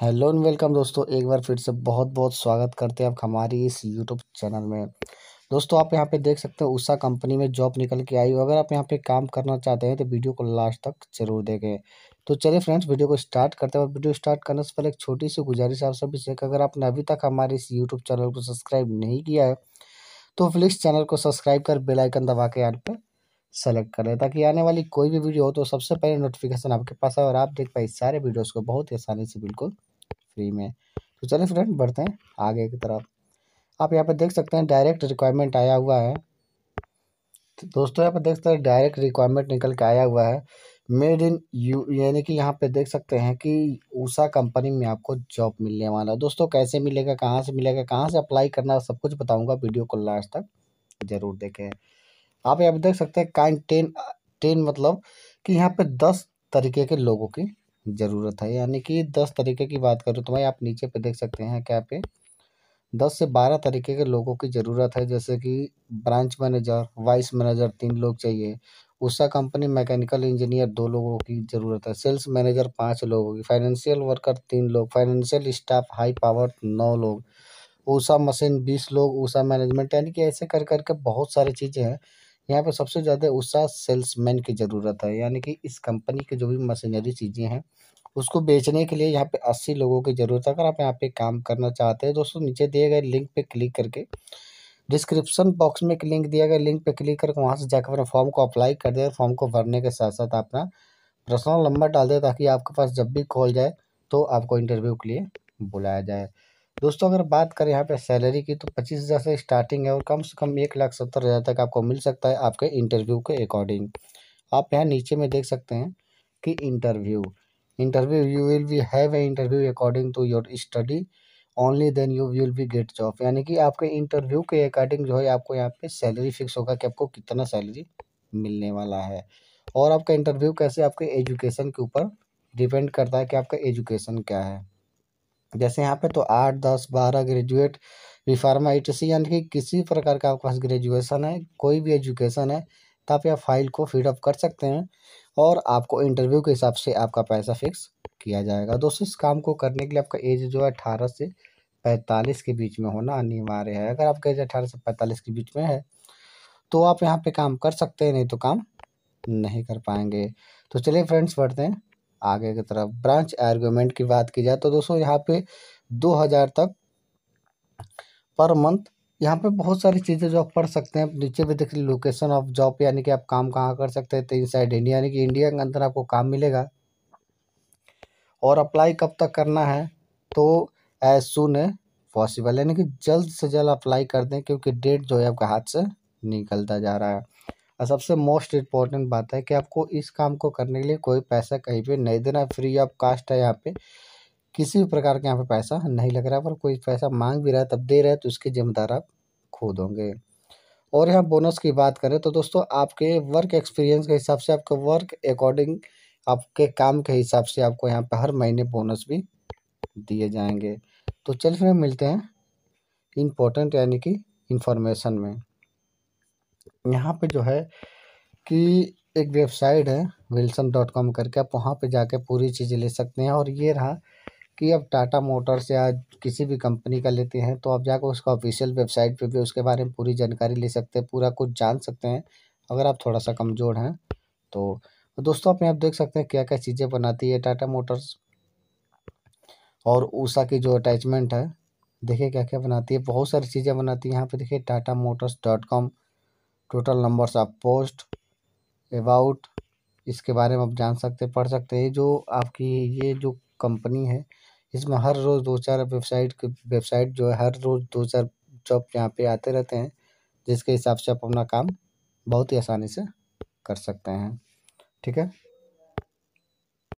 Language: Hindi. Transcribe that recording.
हेलो एंड वेलकम दोस्तों एक बार फिर से बहुत बहुत स्वागत करते हैं आप हमारी इस यूट्यूब चैनल में दोस्तों आप यहाँ पे देख सकते हैं उषा कंपनी में जॉब निकल के आई हो अगर आप यहाँ पे काम करना चाहते हैं तो वीडियो को लास्ट तक जरूर देखें तो चलिए फ्रेंड्स वीडियो को स्टार्ट करते हैं वीडियो स्टार्ट करने से पहले एक छोटी सी गुजारिश आप सभी से अगर आपने अभी तक हमारे इस यूट्यूब चैनल को सब्सक्राइब नहीं किया है तो प्लीज़ चैनल को सब्सक्राइब कर बेलाइकन दबा के यहाँ पर सेलेक्ट करें ताकि आने वाली कोई भी वीडियो हो तो सबसे पहले नोटिफिकेशन आपके पास आए और आप देख पाए सारे वीडियोस को बहुत ही आसानी से बिल्कुल फ्री में तो चलें फ्रेंड बढ़ते हैं आगे की तरफ आप यहाँ पर देख सकते हैं डायरेक्ट रिक्वायरमेंट आया हुआ है तो दोस्तों यहाँ पर देख सकते हैं डायरेक्ट रिक्वायरमेंट निकल के आया हुआ है मेड इन यू यानी कि यहाँ पे देख सकते हैं कि ऊषा कंपनी में आपको जॉब मिलने वाला है दोस्तों कैसे मिलेगा कहाँ से मिलेगा कहाँ से अप्लाई करना सब कुछ बताऊँगा वीडियो को लास्ट तक ज़रूर देखें आप यहाँ पर देख सकते हैं काइन टेन टेन मतलब कि यहाँ पे दस तरीके के लोगों की ज़रूरत है यानी कि दस तरीके की बात करूँ तो भाई आप नीचे पे देख सकते हैं क्या पे दस से बारह तरीके के लोगों की ज़रूरत है जैसे कि ब्रांच मैनेजर वाइस मैनेजर तीन लोग चाहिए उषा कंपनी मैकेनिकल इंजीनियर दो लोगों की ज़रूरत है सेल्स मैनेजर पाँच लोगों की फाइनेंशियल वर्कर तीन लोग फाइनेंशियल स्टाफ हाई पावर नौ लोग ऊषा मशीन बीस लोग ऊषा मैनेजमेंट यानी कि ऐसे कर करके बहुत सारी चीज़ें हैं यहाँ पर सबसे ज़्यादा उत्साह सेल्समैन की ज़रूरत है यानी कि इस कंपनी की जो भी मशीनरी चीज़ें हैं उसको बेचने के लिए यहाँ पे अस्सी लोगों की ज़रूरत है अगर आप यहाँ पे काम करना चाहते हैं दोस्तों नीचे दिए गए लिंक पे क्लिक करके डिस्क्रिप्शन बॉक्स में एक लिंक दिया गया लिंक पे क्लिक करके वहाँ से जाकर अपने फॉर्म को अप्लाई कर दें फॉर्म को भरने के साथ साथ अपना पर्सनल नंबर डाल दें ताकि आपके पास जब भी कॉल जाए तो आपको इंटरव्यू के लिए बुलाया जाए दोस्तों अगर बात करें यहाँ पे सैलरी की तो पच्चीस हज़ार से स्टार्टिंग है और कम से कम एक लाख सत्तर हज़ार तक आपको मिल सकता है आपके इंटरव्यू के अकॉर्डिंग आप यहाँ नीचे में देख सकते हैं कि interview interview you will be have a interview according to your study only then you will be get job यानी कि आपके इंटरव्यू के अकॉर्डिंग जो है आपको यहाँ पर सैलरी फिक्स होगा कि आपको कितना सैलरी मिलने वाला है और आपका इंटरव्यू कैसे आपके एजुकेशन के ऊपर डिपेंड करता है कि आपका एजुकेशन क्या है जैसे यहाँ पे तो आठ दस बारह ग्रेजुएट रिफार्मा ई यानी कि किसी प्रकार का आपके पास ग्रेजुएसन है कोई भी एजुकेशन है तो आप यह फाइल को फीडअप कर सकते हैं और आपको इंटरव्यू के हिसाब से आपका पैसा फिक्स किया जाएगा दोस्तों इस काम को करने के लिए आपका एज जो है अठारह से पैंतालीस के बीच में होना अनिवार्य है अगर आपका एज अठारह से पैंतालीस के बीच में है तो आप यहाँ पे काम कर सकते हैं नहीं तो काम नहीं कर पाएंगे तो चलिए फ्रेंड्स बढ़ते हैं आगे की तरफ ब्रांच आर्ग्यूमेंट की बात की जाए तो दोस्तों यहाँ पे दो हज़ार तक पर मंथ यहाँ पे बहुत सारी चीज़ें जो आप पढ़ सकते हैं नीचे भी देख लोकेशन ऑफ जॉब यानी कि आप काम कहाँ कर सकते हैं तो इन साइड इंडिया यानी कि इंडिया के अंदर आपको काम मिलेगा और अप्लाई कब तक करना है तो एज सुन है पॉसिबल यानी कि जल्द से जल्द अप्लाई कर दें क्योंकि डेट जो है आपके हाथ से निकलता जा रहा है और सबसे मोस्ट इम्पॉर्टेंट बात है कि आपको इस काम को करने के लिए कोई पैसा कहीं पे नहीं देना फ्री ऑफ कास्ट है यहाँ पे किसी भी प्रकार के यहाँ पे पैसा नहीं लग रहा है पर कोई पैसा मांग भी रहा है तब दे रहा है तो उसकी जिम्मेदार आप खुद होंगे और यहाँ बोनस की बात करें तो दोस्तों आपके वर्क एक्सपीरियंस के हिसाब से आपके वर्क अकॉर्डिंग आपके काम के हिसाब से आपको यहाँ पर हर महीने बोनस भी दिए जाएंगे तो चल फिर मिलते हैं इम्पोर्टेंट यानी कि इन्फॉर्मेशन में यहाँ पे जो है कि एक वेबसाइट है विल्सन डॉट कॉम करके आप वहाँ पे जाके पूरी चीज़ें ले सकते हैं और ये रहा कि अब टाटा मोटर्स या किसी भी कंपनी का लेते हैं तो आप जाकर उसका ऑफिशियल वेबसाइट पे भी उसके बारे में पूरी जानकारी ले सकते हैं पूरा कुछ जान सकते हैं अगर आप थोड़ा सा कमज़ोर हैं तो दोस्तों आप यहाँ देख सकते हैं क्या क्या चीज़ें बनाती है टाटा मोटर्स और ऊषा की जो अटैचमेंट है देखिए क्या क्या बनाती है बहुत सारी चीज़ें बनाती है यहाँ पे देखिए Tata Motors dot com total numbers of post about इसके बारे में आप जान सकते हैं पढ़ सकते हैं जो आपकी ये जो कंपनी है इसमें हर रोज़ दो चार वेबसाइट के वेबसाइट जो है हर रोज़ दो चार जॉब यहाँ पे आते रहते हैं जिसके हिसाब से आप अपना काम बहुत ही आसानी से कर सकते हैं ठीक है